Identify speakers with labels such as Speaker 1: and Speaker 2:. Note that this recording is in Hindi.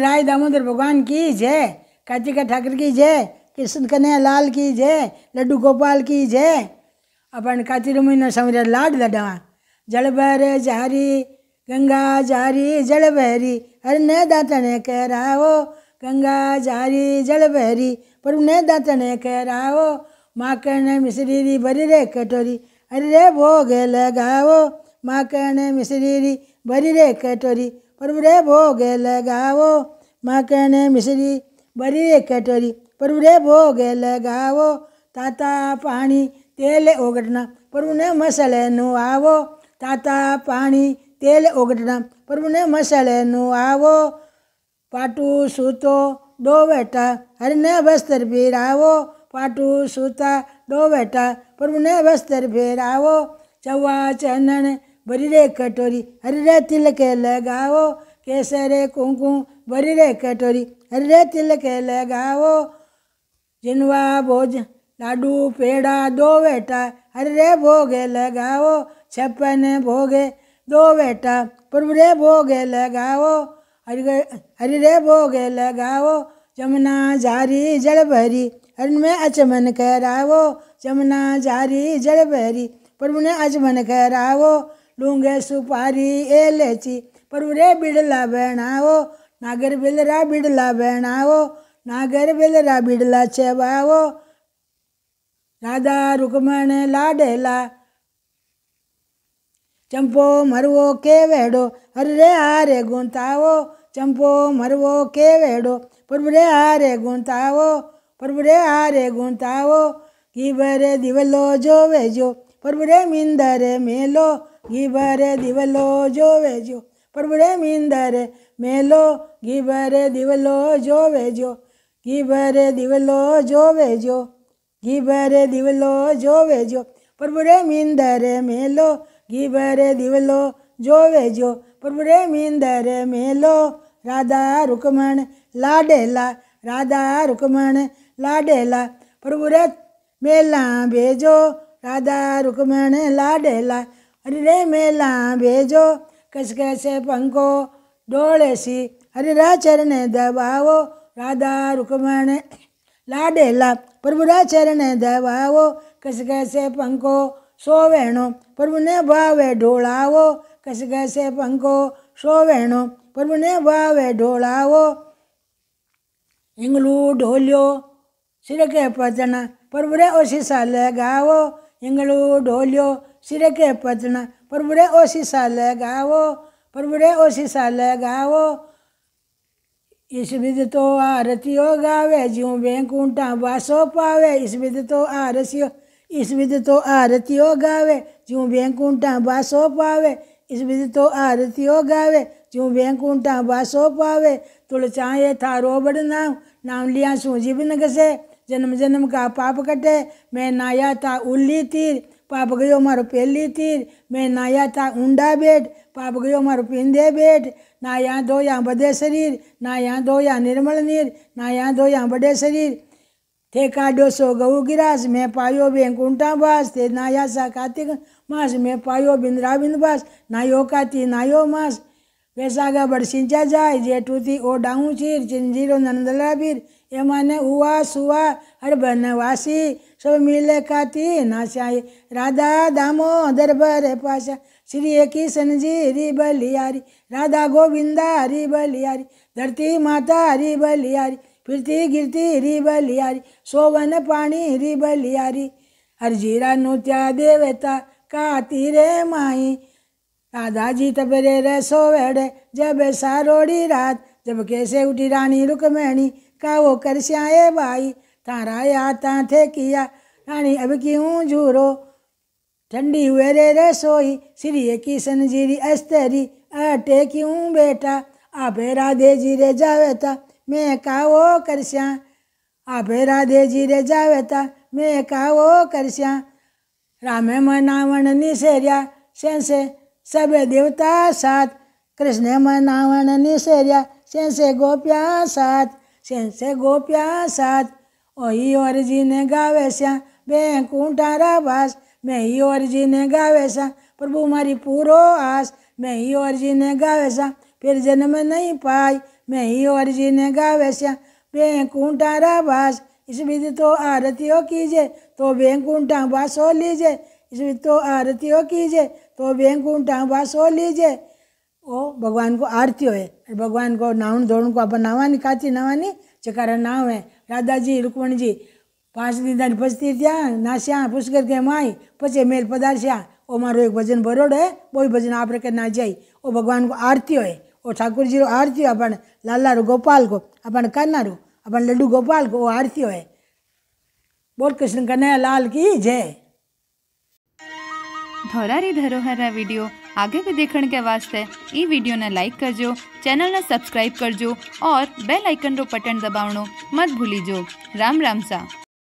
Speaker 1: राय दामोदर भगवान की जय कार्तिका ठाकर की जय कृष्ण कन्हैया लाल की जय लड्डू गोपाल की जय अपन मुहिना समर लाड लडवा जलबर जहरी गंगा जारी जल बहरी हर न दाता कह रहा हो गंगा जारी जल बहरी प्रभु न दाता ने कह रहा हो माँ मिश्री री भरी रे कटोरी अरे रे भोग लगाओ माँ कहने मिश्री री भरी रे कटोरी प्रभु रे भोग लगाओ माँ कहने मिश्री भरी रे कटोरी प्रभु रे भोग लगाओ ताता पानी तेल ओगटना प्रभु ने मसले नु आवो ताता पानी તેલ ઓગટના પ્રભુને મસાલેનું આવો પાટું સૂતો ડોવેટા હરને વસ્ત્ર ફેર આવો પાટું સૂતા ડોવેટા પ્રભુને વસ્ત્ર ફેર આવો ચવા ચનન ભરી રે કટોરી હરે તિલકે લગાવો કેસરે કુંકુમ ભરી રે કટોરી હરે તિલકે લગાવો જીનવા ભોજ લાડુ પેડા દો બેટા હરે ભોગે લગાવો છપ્પન ભોગે दो बेटा प्रभु रे भोगे लगाओ हरि हरि रे भोगे लगाओ जमुना जारी जल भरी हरण में अचमन कराओ जमुना जारी जल भरी प्रभु ने अचमन कराओ लूंगे सुपारी ए लेची प्रभु रे बिड़ला बहनाओ नागर बिलरा बिड़ला बहनाओ नागर बिलरा बिड़ला चबाओ राधा रुकमण लाडेला चंपो मरवो के वेड़ो हरे हारे गुंतावो चंपो मरवो के वेड़ो प्रभुरे हारे गुंतावो प्रभुरे हारे गुंतावो गिबरे दिवलो जो वेजो प्रभुरे मिंदरे मेलो गिबरे दिवलो जो वेजो प्रभुरे मिंदरे मेलो गिबरे दिवलो जो वेजो गिबरे दिवलो जो वेजो गिबरे दिवलो जो वेजो रे मिंदरे मेलो घी भरे दिवलो जो वेजो प्रभु रे मींदर मेलो राधा रुकमण लाडेला राधा रुकमण लाडेला प्रभु रे मेला भेजो राधा रुकमण लाडेला हरि रे मेला भेजो कस कैसे पंखो डोले सी हरि रा चरण दबाओ राधा रुकमण लाडेला प्रभु रा चरण दबाओ कस कैसे पंखो सो सोवेणो प्रभु ने भावे ढोलावो कस कैसे पंखो सो सोवेणो प्रभु ने भावे ढोलावो इंगलू ढोलियो सिर के पतना प्रभु रे ओ शीशा गावो इंगलू ढोलियो सिर के पतना प्रभु रे ओ शीशा गावो प्रभु रे ओ शीशा गावो इस विध तो आरती हो गावे ज्यों बेकूंटा वासो पावे इस विध तो आरसी इस विद तो आरती हो गावे ज्यों वैकुंठा बासो पावे इस विद तो आरती हो गावे ज्यों वैकुंठा बासो पावे तुलचाए था रोबड़ नाम नाम लिया सू जीवन घसे जन्म जन्म का पाप कटे मैं नाया था उल्ली तीर पाप गयो मारो पहली तीर मैं नाया था ऊंडा बेट पाप गयो मारो पींदे बेट ना यहाँ दो यहाँ बदे शरीर ना यहाँ दो यहाँ निर्मल नीर ना यहाँ दो यहाँ बड़े शरीर थे ते सो गऊ गिरास में पायो कुंटा बास नाया सा कार्तिक मास में पायो बिंद्रा बिंदबास नायो काती नायो मास वैसागा बड़सिंचा जाय थी ओ डाऊ चीर चिंजीरो नंदला बीर ए माने हुआ सुआ हर वासी सब मिले काती नाचाई राधा दामो दरबर पाशा श्री जी हरी बलियारी राधा गोविंदा हरी बलियारी धरती माता हरी बलियारी फिरती गिरती हिरी बलियारी सोवन पानी हिरी बलियारी हर जीरा नूत्या देवता काती रे माई राधा जी तबरे रे सोवेड़े जब सारोड़ी रात जब कैसे उठी रानी रुकमणी का वो कर श्याए भाई तारा या ता थे किया रानी अब क्यों झूरो ठंडी हुए रे रे सोई श्री की संजीरी अस्तरी अटे क्यों बेटा आपे राधे जी रे जावेता મે કાવ ઓ કરશા અભરા દેજી રે જાવતા મે કાવ ઓ કરશા રામે મનાવણ નિસેર્યા સે સે સબે દેવતા સાથ કૃષ્ણ મનાવણ નિસેર્યા સે સે ગોપિયા સાથ સે સે ગોપિયા સાથ ઓહી ઓરજી ને ગાવેસા બે કુંઠા રાવાસ મે ઓહી ઓરજી ને ગાવેસા પ્રભુ મારી પૂરો આશ મે ઓહી ઓરજી ને ગાવેસા ફેર જન્મ નહીં પાય मैं ही और जी ने गा वैश्या बेंकुंठा राभास इस विधि तो आरतियों कीजिए तो बेंकुंठा बासो लीजिए इस विधि तो आरतियों कीजे तो बेंकुंठा बासो तो तो लीजे ओ भगवान को आरती है भगवान को नावन धोरण को अपन नावानी खाती नावानी चकारा नाव है राधा जी रुक्मण जी पांच दिन दानी पचती त्या नाश्या पुष्कर के माई पचे मेल पदार्श्या वो मारो एक भजन बरोड़ है वो भजन आप रखे ना जाए वो भगवान को आरती है वो ठाकुर जी आरती अपन लाला रो गोपाल को अपन काना रो अपन लड्डू गोपाल को आरती हो बोल कृष्ण कन्हैया लाल की जय धौरारी धरोहर रा वीडियो आगे भी देखने के वास्ते ई वीडियो ने लाइक करजो चैनल ने सब्सक्राइब करजो और बेल आइकन रो बटन दबावनो मत भूलीजो राम राम सा